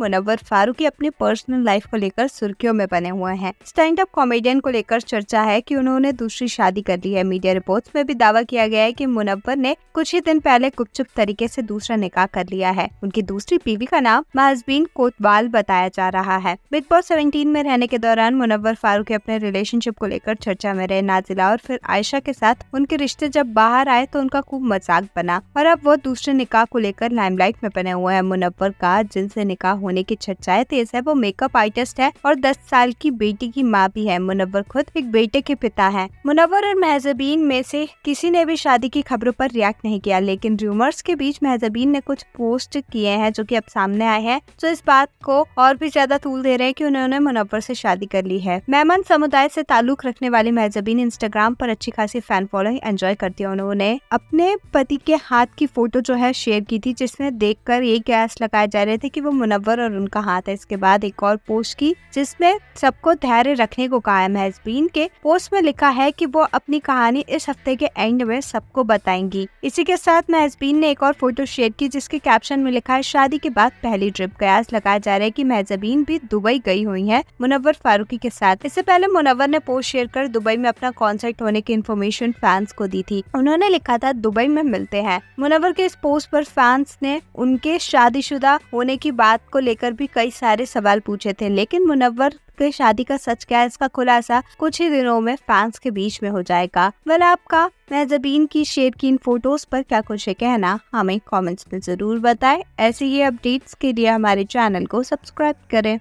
मुनवर फारूकी अपनी personal life को लेकर सुर्खियों में बने हुए हैं स्टैंड अप कॉमेडियन को लेकर चर्चा है कि उन्होंने दूसरी शादी कर ली है मीडिया रिपोर्ट्स में भी दावा किया गया है कि मुनवर ने कुछ ही दिन पहले गुपचुप तरीके से दूसरा निकाह कर लिया है उनकी दूसरी बीवी का नाम महजबीन कोतवाल बताया जा रहा है बिग बॉस सेवेंटीन में रहने के दौरान मुनवर फारूकी अपने रिलेशनशिप को लेकर चर्चा में रहे नाजिला और फिर आयशा के साथ उनके रिश्ते जब बाहर आए तो उनका खूब मजाक बना और अब वो दूसरे निकाह को लेकर लाइमलाइट में बने हुए हैं मुनवर का जिनसे निकाह होने की चर्चाएं तेज है वो मेकअप आर्टिस्ट है और दस साल की बेटी की माँ भी है मुनवर खुद एक बेटे के पिता है मुनवर और महजबीन में से किसी ने भी शादी की खबरों पर रिएक्ट नहीं किया लेकिन रूमर्स के बीच महजबीन ने कुछ पोस्ट किए हैं जो की अब सामने आए हैं जो इस बात को और भी ज्यादा तूल दे रहे हैं की उन्होंने मुनवर ऐसी शादी कर ली है मेहमान समुदाय ऐसी ताल्लुक रखने वाली महजबीन इंस्टाग्राम पर अच्छी खासी फैन फॉलोइंग एंजॉय करती है उन्होंने अपने पति के हाथ की फोटो जो है शेयर की थी जिसमें देखकर ये कैस लगाए जा रहे थे कि वो मुनवर पर और उनका हाथ है इसके बाद एक और पोस्ट की जिसमे सबको धैर्य रखने को कहा है महजबीन के पोस्ट में लिखा है की वो अपनी कहानी इस हफ्ते के एंड में सबको बताएंगी इसी के साथ महजबीन ने एक और फोटो शेयर की जिसके कैप्शन में लिखा है शादी के बाद पहली ट्रिप कयास लगाया जा रहा है की महजबीन भी दुबई गई हुई है मुनवर फारूकी के साथ इससे पहले मुनवर ने पोस्ट शेयर कर दुबई में अपना कॉन्सर्ट होने की इन्फॉर्मेशन फैंस को दी थी उन्होंने लिखा था दुबई में मिलते हैं मुनवर के इस पोस्ट पर फैंस ने उनके शादीशुदा होने की बात को लेकर भी कई सारे सवाल पूछे थे लेकिन मुनव्वर के शादी का सच क्या है इसका खुलासा कुछ ही दिनों में फैंस के बीच में हो जाएगा वेल आपका मैजबीन की शेयर की इन फोटोज पर क्या कुछ है कहना हमें कमेंट्स में जरूर बताएं ऐसे ही अपडेट्स के लिए हमारे चैनल को सब्सक्राइब करें